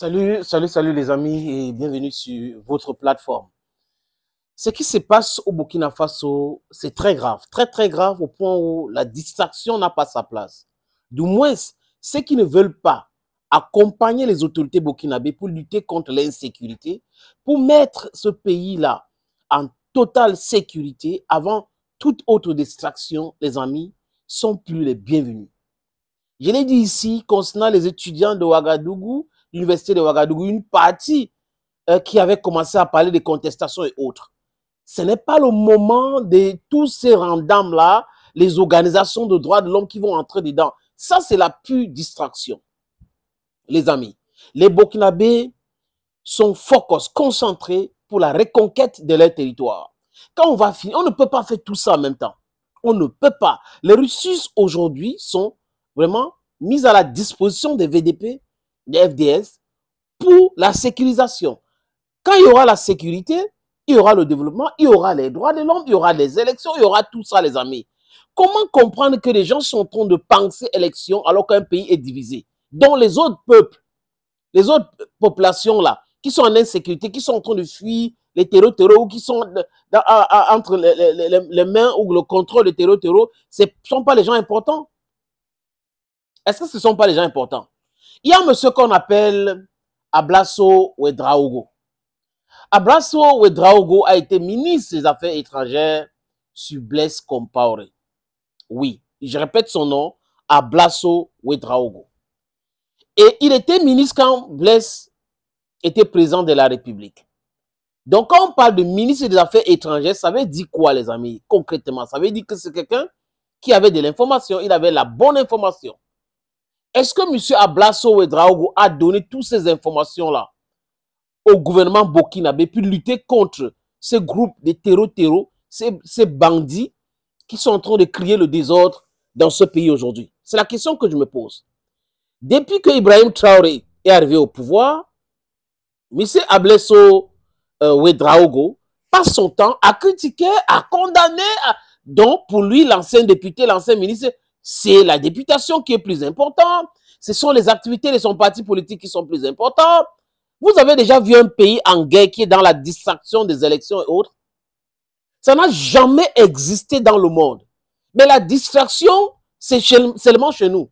Salut, salut, salut les amis et bienvenue sur votre plateforme. Ce qui se passe au Burkina Faso, c'est très grave, très très grave au point où la distraction n'a pas sa place. Du moins, ceux qui ne veulent pas accompagner les autorités burkinabées pour lutter contre l'insécurité, pour mettre ce pays-là en totale sécurité avant toute autre distraction, les amis, sont plus les bienvenus. Je l'ai dit ici concernant les étudiants de Ouagadougou l'université de Ouagadougou, une partie euh, qui avait commencé à parler des contestations et autres. Ce n'est pas le moment de tous ces randames-là, les organisations de droits de l'homme qui vont entrer dedans. Ça, c'est la pure distraction, les amis. Les Burkinabés sont focus, concentrés pour la reconquête de leur territoire. Quand on va finir, on ne peut pas faire tout ça en même temps. On ne peut pas. Les Russes aujourd'hui sont vraiment mises à la disposition des VDP des FDS pour la sécurisation. Quand il y aura la sécurité, il y aura le développement, il y aura les droits de l'homme, il y aura les élections, il y aura tout ça, les amis. Comment comprendre que les gens sont en train de penser élection alors qu'un pays est divisé, dont les autres peuples, les autres populations là, qui sont en insécurité, qui sont en train de fuir les terreaux-terreaux, qui sont entre les, mains ou le contrôle des terreaux-terreaux, ce ne sont pas les gens importants. Est-ce que ce ne sont pas les gens importants il y a un monsieur qu'on appelle Ablasso Wedraogo. Ablasso Wedraogo a été ministre des Affaires étrangères sur Blaise Compaore. Oui, je répète son nom, Ablasso Wedraogo. Et il était ministre quand Blaise était président de la République. Donc, quand on parle de ministre des Affaires étrangères, ça veut dire quoi, les amis, concrètement Ça veut dire que c'est quelqu'un qui avait de l'information, il avait la bonne information. Est-ce que M. Ablasso Wedraogo a donné toutes ces informations-là au gouvernement burkinabé pour lutter contre ce groupes de terreaux-terreaux, ces, bandits qui sont en train de crier le désordre dans ce pays aujourd'hui C'est la question que je me pose. Depuis que Ibrahim Traoré est arrivé au pouvoir, M. Ablasso Wedraogo euh, passe son temps à critiquer, à condamner. Donc, pour lui, l'ancien député, l'ancien ministre, c'est la députation qui est plus importante, ce sont les activités de son parti politique qui sont plus importantes. Vous avez déjà vu un pays en guerre qui est dans la distraction des élections et autres Ça n'a jamais existé dans le monde. Mais la distraction, c'est seulement chez nous.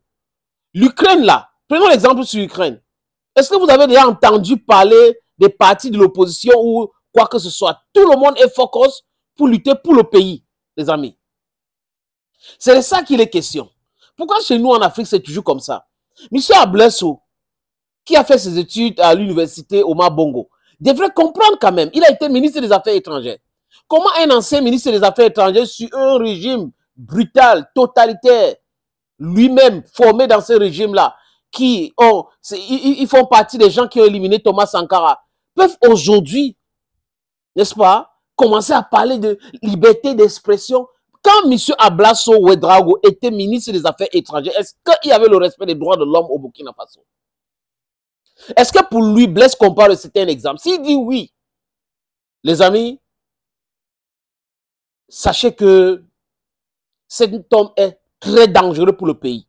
L'Ukraine, là, prenons l'exemple sur l'Ukraine. Est-ce que vous avez déjà entendu parler des partis de l'opposition ou quoi que ce soit Tout le monde est focus pour lutter pour le pays, les amis. C'est de ça qu'il est question. Pourquoi chez nous en Afrique, c'est toujours comme ça Monsieur Ablesso, qui a fait ses études à l'université Omar Bongo, devrait comprendre quand même. Il a été ministre des Affaires étrangères. Comment un ancien ministre des Affaires étrangères sur un régime brutal, totalitaire, lui-même formé dans ce régime-là, qui ont, ils, font partie des gens qui ont éliminé Thomas Sankara, peuvent aujourd'hui, n'est-ce pas, commencer à parler de liberté d'expression, quand M. Ablasso Ouedrago était ministre des Affaires étrangères, est-ce qu'il y avait le respect des droits de l'homme au Burkina Faso Est-ce que pour lui, Blaise Compaoré, c'était un exemple S'il dit oui, les amis, sachez que cet homme est très dangereux pour le pays.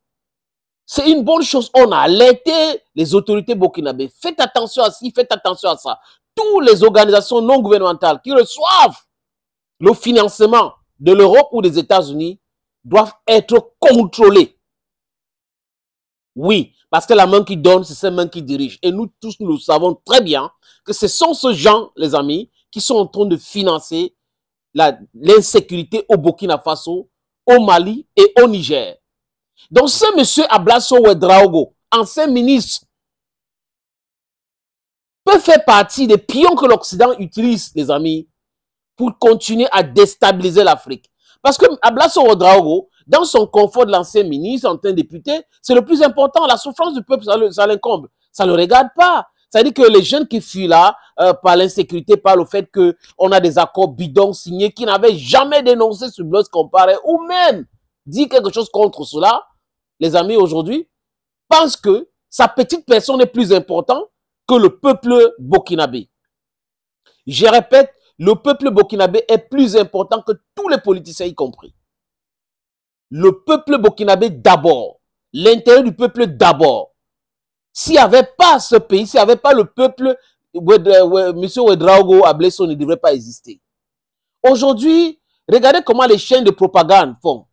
C'est une bonne chose. On a alerté les autorités burkinabées. Faites attention à ci, faites attention à ça. Toutes les organisations non gouvernementales qui reçoivent le financement de l'Europe ou des États-Unis doivent être contrôlés. Oui, parce que la main qui donne, c'est cette main qui dirige. Et nous tous, nous savons très bien que ce sont ces gens, les amis, qui sont en train de financer l'insécurité au Burkina Faso, au Mali et au Niger. Donc ce monsieur Ablasso Ouedraogo, ancien ministre, peut faire partie des pions que l'Occident utilise, les amis, pour continuer à déstabiliser l'Afrique. Parce que Ablasso Rodrago, dans son confort de l'ancien ministre, ancien député, c'est le plus important. La souffrance du peuple, ça l'incombe. Ça ne le regarde pas. Ça à dire que les jeunes qui fuient là, euh, par l'insécurité, par le fait qu'on a des accords bidons signés qui n'avaient jamais dénoncé ce bloc comparé, ou même dit quelque chose contre cela, les amis, aujourd'hui, pensent que sa petite personne est plus importante que le peuple burkinabé. Je répète, le peuple burkinabé est plus important que tous les politiciens y compris. Le peuple burkinabé d'abord, l'intérêt du peuple d'abord. S'il n'y avait pas ce pays, s'il n'y avait pas le peuple, M. Ouedraogo Ablesso ne devrait pas exister. Aujourd'hui, regardez comment les chaînes de propagande font.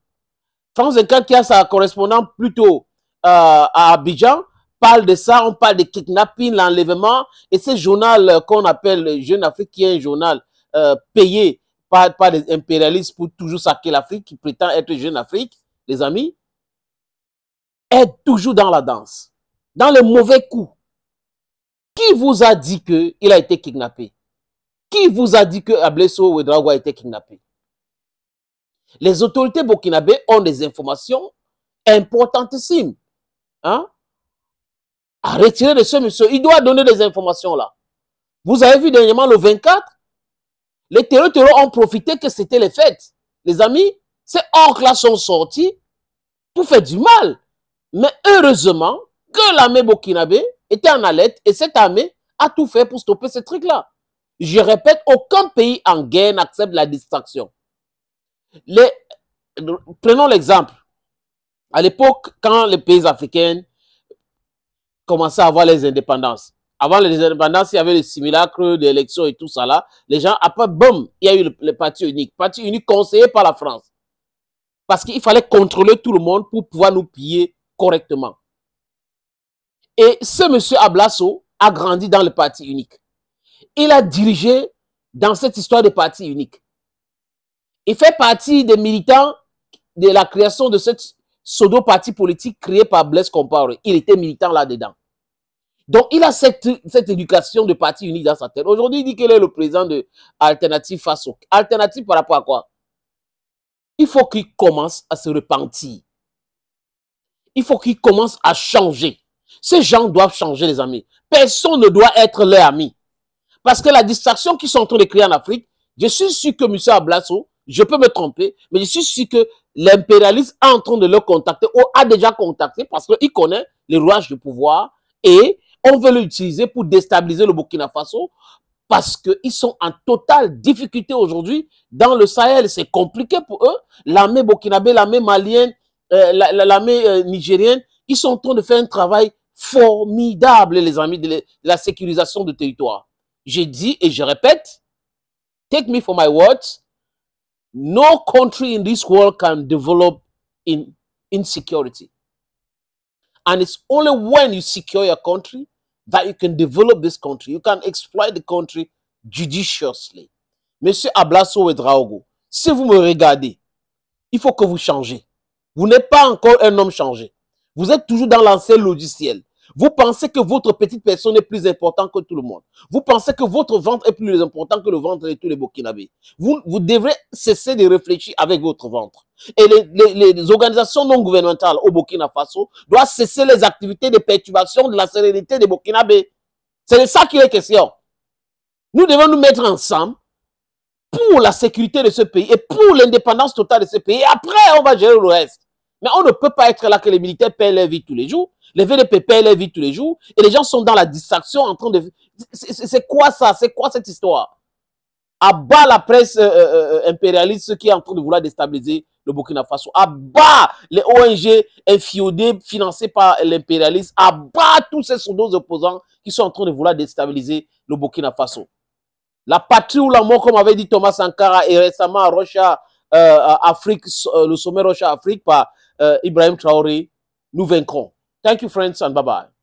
France 24, qui a sa correspondante plutôt euh, à Abidjan, parle de ça, on parle de kidnapping, l'enlèvement, et ce journal qu'on appelle Jeune Afrique, qui est un journal euh, payé par, par des impérialistes pour toujours saquer l'Afrique, qui prétend être jeune Afrique, les amis, est toujours dans la danse, dans le mauvais coup. Qui vous a dit qu'il a été kidnappé Qui vous a dit que Ablesso Ouedraogo a été kidnappé Les autorités burkinabées ont des informations importantissimes. Hein? À retirer de ce monsieur, il doit donner des informations là. Vous avez vu dernièrement le 24, les terroristes ont profité que c'était les fêtes. Les amis, ces orques-là sont sortis pour faire du mal. Mais heureusement que l'armée burkinabé était en alerte et cette armée a tout fait pour stopper ce truc-là. Je répète, aucun pays en guerre n'accepte la distraction. Prenons l'exemple. À l'époque, quand les pays africains commençaient à avoir les indépendances, avant les indépendances, il y avait le simulacre d'élection et tout ça là. Les gens, après, boum, il y a eu le, parti unique. Parti unique conseillé par la France. Parce qu'il fallait contrôler tout le monde pour pouvoir nous piller correctement. Et ce monsieur Ablasso a grandi dans le parti unique. Il a dirigé dans cette histoire de parti unique. Il fait partie des militants de la création de cette pseudo-parti politique créé par Blaise Compaoré. Il était militant là-dedans. Donc, il a cette, cette éducation de parti unique dans sa tête. Aujourd'hui, il dit qu'il est le président de Alternative face au... Alternative par rapport à quoi Il faut qu'il commence à se repentir. Il faut qu'il commence à changer. Ces gens doivent changer, les amis. Personne ne doit être leur ami. Parce que la distraction qu'ils sont en train de créer en Afrique, je suis sûr que M. Ablasso, je peux me tromper, mais je suis sûr que l'impérialiste est en train de le contacter ou a déjà contacté parce qu'il connaît les rouages du pouvoir et on veut l'utiliser pour déstabiliser le Burkina Faso parce qu'ils sont en totale difficulté aujourd'hui dans le Sahel. C'est compliqué pour eux. L'armée burkinabé, l'armée malienne, euh, l'armée euh, nigérienne, ils sont en train de faire un travail formidable, les amis, de la sécurisation du territoire. J'ai dit et je répète, take me for my words, no country in this world can develop in insecurity. And it's only when you secure your country that you can develop this country. You can exploit the country judiciously. Monsieur Ablasso Draogo, si vous me regardez, il faut que vous changez. Vous n'êtes pas encore un homme changé. Vous êtes toujours dans l'ancien logiciel. Vous pensez que votre petite personne est plus importante que tout le monde. Vous pensez que votre ventre est plus important que le ventre de tous les Burkinabés. Vous, vous devrez cesser de réfléchir avec votre ventre. Et les, organisations non gouvernementales au Burkina Faso doivent cesser les activités de perturbation de la sérénité des Burkinabés. C'est de ça qui est question. Nous devons nous mettre ensemble pour la sécurité de ce pays et pour l'indépendance totale de ce pays. après, on va gérer le reste. Mais on ne peut pas être là que les militaires paient leur vie tous les jours, les VDP paient leur vie tous les jours, et les gens sont dans la distraction en train de... C'est quoi ça C'est quoi cette histoire À la presse euh, euh, euh, impérialiste qui est en train de vouloir déstabiliser le Burkina Faso. À les ONG infiodées financées par l'impérialiste. À tous ces sondos opposants qui sont en train de vouloir déstabiliser le Burkina Faso. La patrie ou la mort, comme avait dit Thomas Sankara et récemment Rocha, Afrique, le sommet Rocha Afrique par Uh, Ibrahim Traore. Nous vaincrons. Thank you, friends, and bye bye.